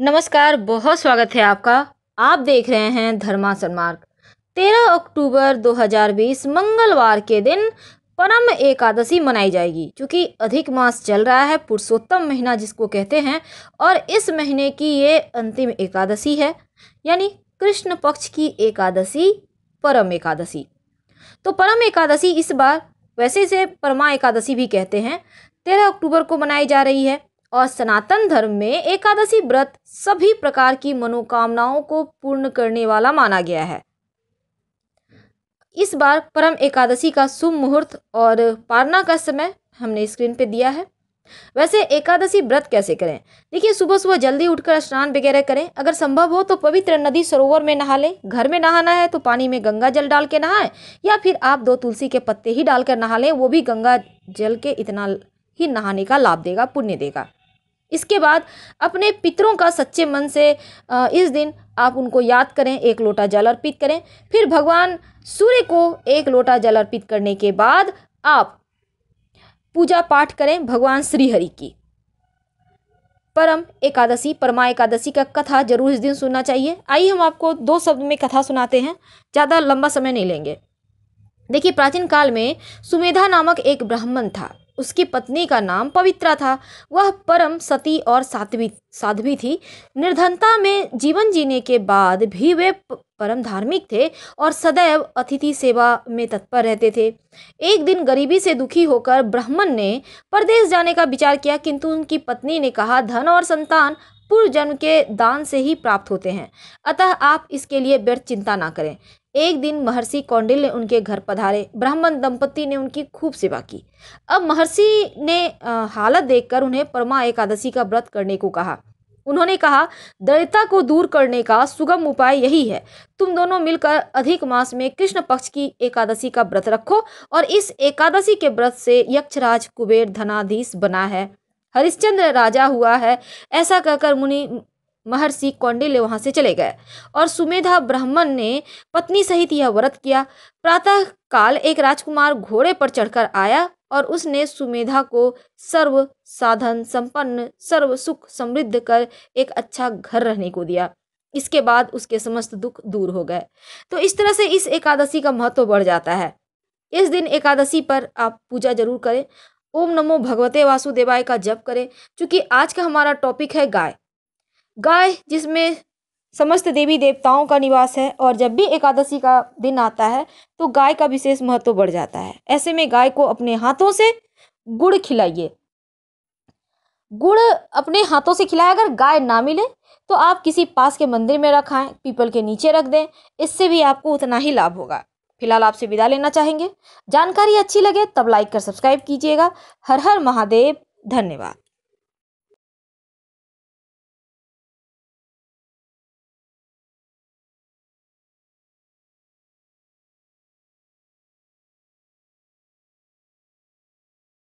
नमस्कार बहुत स्वागत है आपका आप देख रहे हैं धर्मासन मार्ग तेरह अक्टूबर 2020 मंगलवार के दिन परम एकादशी मनाई जाएगी क्योंकि अधिक मास चल रहा है पुरुषोत्तम महीना जिसको कहते हैं और इस महीने की ये अंतिम एकादशी है यानी कृष्ण पक्ष की एकादशी परम एकादशी तो परम एकादशी इस बार वैसे इसे परमा एकादशी भी कहते हैं तेरह अक्टूबर को मनाई जा रही है और सनातन धर्म में एकादशी व्रत सभी प्रकार की मनोकामनाओं को पूर्ण करने वाला माना गया है इस बार परम एकादशी का शुभ मुहूर्त और पारना का समय हमने स्क्रीन पे दिया है वैसे एकादशी व्रत कैसे करें देखिए सुबह सुबह जल्दी उठकर स्नान वगैरह करें अगर संभव हो तो पवित्र नदी सरोवर में नहा लें घर में नहाना है तो पानी में गंगा जल डाल के नहाएं या फिर आप दो तुलसी के पत्ते ही डालकर नहा लें वो भी गंगा जल के इतना ही नहाने का लाभ देगा पुण्य देगा इसके बाद अपने पितरों का सच्चे मन से इस दिन आप उनको याद करें एक लोटा जल अर्पित करें फिर भगवान सूर्य को एक लोटा जल अर्पित करने के बाद आप पूजा पाठ करें भगवान श्री हरि की परम एकादशी परमा एकादशी का कथा जरूर इस दिन सुनना चाहिए आइए हम आपको दो शब्द में कथा सुनाते हैं ज़्यादा लंबा समय नहीं लेंगे देखिए प्राचीन काल में सुमेधा नामक एक ब्राह्मण था उसकी पत्नी का नाम पवित्रा था वह परम सती और साध्वी साध्वी थी निर्धनता में जीवन जीने के बाद भी वे परम धार्मिक थे और सदैव अतिथि सेवा में तत्पर रहते थे एक दिन गरीबी से दुखी होकर ब्राह्मण ने परदेश जाने का विचार किया किंतु उनकी पत्नी ने कहा धन और संतान पूर्वजन्म के दान से ही प्राप्त होते हैं अतः आप इसके लिए व्यर्थ चिंता ना करें एक दिन महर्षि कौंडिल्य उनके घर पधारे ब्राह्मण दंपति ने उनकी खूब सेवा की अब महर्षि ने हालत देखकर उन्हें परमा एकादशी का व्रत करने को कहा उन्होंने कहा दरिद्रता को दूर करने का सुगम उपाय यही है तुम दोनों मिलकर अधिक मास में कृष्ण पक्ष की एकादशी का व्रत रखो और इस एकादशी के व्रत से यक्षराज कुबेर धनाधीश बना है हरिश्चंद्र राजा हुआ है ऐसा कहकर मुनि महर्षि कौंडिल्य वहाँ से चले गए और सुमेधा ब्राह्मण ने पत्नी सहित यह व्रत किया प्रातः काल एक राजकुमार घोड़े पर चढ़कर आया और उसने सुमेधा को सर्व साधन संपन्न सर्व सुख समृद्ध कर एक अच्छा घर रहने को दिया इसके बाद उसके समस्त दुख दूर हो गए तो इस तरह से इस एकादशी का महत्व बढ़ जाता है इस दिन एकादशी पर आप पूजा जरूर करें ओम नमो भगवते वासुदेवाय का जप करें क्योंकि आज का हमारा टॉपिक है गाय गाय जिसमें समस्त देवी देवताओं का निवास है और जब भी एकादशी का दिन आता है तो गाय का विशेष महत्व बढ़ जाता है ऐसे में गाय को अपने हाथों से गुड़ खिलाइए गुड़ अपने हाथों से खिलाएं अगर गाय ना मिले तो आप किसी पास के मंदिर में रखाएं पीपल के नीचे रख दें इससे भी आपको उतना ही लाभ होगा फिलहाल आपसे विदा लेना चाहेंगे जानकारी अच्छी लगे तब लाइक कर सब्सक्राइब कीजिएगा हर हर महादेव धन्यवाद